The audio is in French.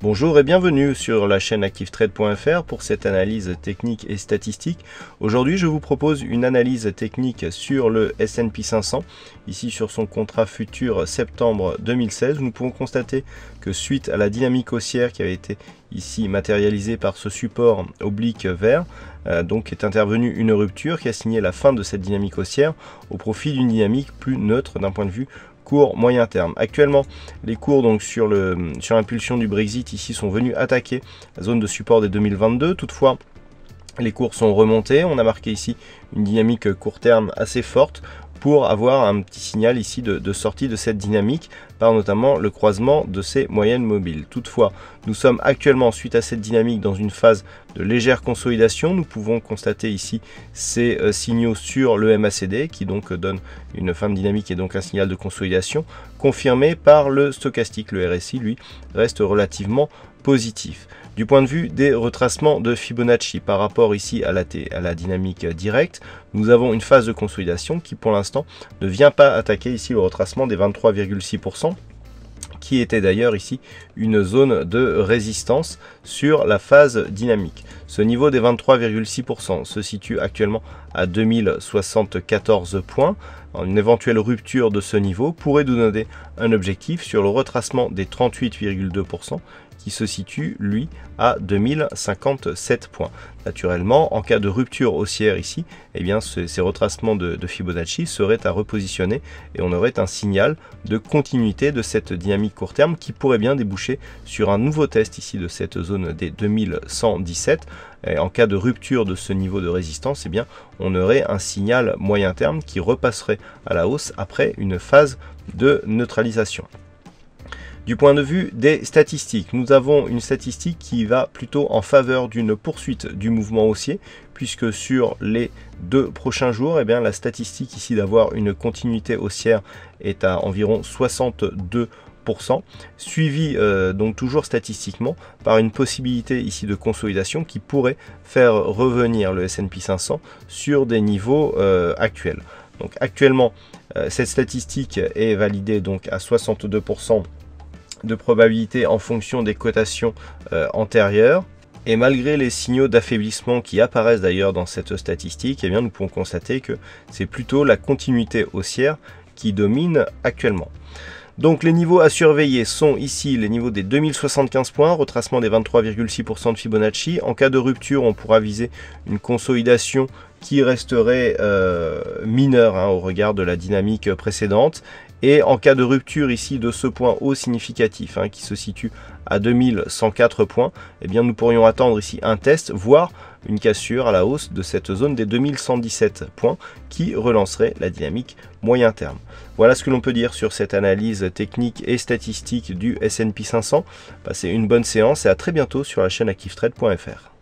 Bonjour et bienvenue sur la chaîne activetrade.fr pour cette analyse technique et statistique. Aujourd'hui, je vous propose une analyse technique sur le S&P 500. Ici sur son contrat futur septembre 2016, nous pouvons constater que suite à la dynamique haussière qui avait été ici matérialisée par ce support oblique vert, euh, donc est intervenue une rupture qui a signé la fin de cette dynamique haussière au profit d'une dynamique plus neutre d'un point de vue court, moyen terme. Actuellement, les cours donc sur l'impulsion sur du Brexit ici sont venus attaquer la zone de support des 2022. Toutefois, les cours sont remontés. On a marqué ici une dynamique court terme assez forte pour avoir un petit signal ici de, sortie de cette dynamique par notamment le croisement de ces moyennes mobiles. Toutefois, nous sommes actuellement, suite à cette dynamique, dans une phase de légère consolidation. Nous pouvons constater ici ces euh, signaux sur le MACD qui donc euh, donne une fin de dynamique et donc un signal de consolidation confirmé par le stochastique. Le RSI, lui, reste relativement positif. Du point de vue des retracements de Fibonacci par rapport ici à la, à la dynamique directe, nous avons une phase de consolidation qui pour l'instant ne vient pas attaquer ici le retracement des 23,6% qui était d'ailleurs ici une zone de résistance sur la phase dynamique. Ce niveau des 23,6% se situe actuellement à 2074 points. Une éventuelle rupture de ce niveau pourrait nous donner un objectif sur le retracement des 38,2% qui se situe, lui, à 2057 points. Naturellement, en cas de rupture haussière ici, eh bien, ces retracements de, Fibonacci seraient à repositionner et on aurait un signal de continuité de cette dynamique court terme qui pourrait bien déboucher sur un nouveau test ici de cette zone des 2117. Et en cas de rupture de ce niveau de résistance, eh bien, on aurait un signal moyen terme qui repasserait à la hausse après une phase de neutralisation. Du point de vue des statistiques, nous avons une statistique qui va plutôt en faveur d'une poursuite du mouvement haussier, puisque sur les deux prochains jours, eh bien, la statistique ici d'avoir une continuité haussière est à environ 62% suivi euh, donc toujours statistiquement par une possibilité ici de consolidation qui pourrait faire revenir le S&P 500 sur des niveaux euh, actuels. Donc actuellement, euh, cette statistique est validée donc à 62% de probabilité en fonction des cotations euh, antérieures. Et malgré les signaux d'affaiblissement qui apparaissent d'ailleurs dans cette statistique, eh bien nous pouvons constater que c'est plutôt la continuité haussière qui domine actuellement. Donc les niveaux à surveiller sont ici les niveaux des 2075 points, retracement des 23,6% de Fibonacci. En cas de rupture, on pourra viser une consolidation qui resterait euh, mineur hein, au regard de la dynamique précédente. Et en cas de rupture ici de ce point haut significatif hein, qui se situe à 2104 points, eh bien nous pourrions attendre ici un test, voire une cassure à la hausse de cette zone des 2117 points qui relancerait la dynamique moyen terme. Voilà ce que l'on peut dire sur cette analyse technique et statistique du S&P 500. Passez une bonne séance et à très bientôt sur la chaîne activetrade.fr.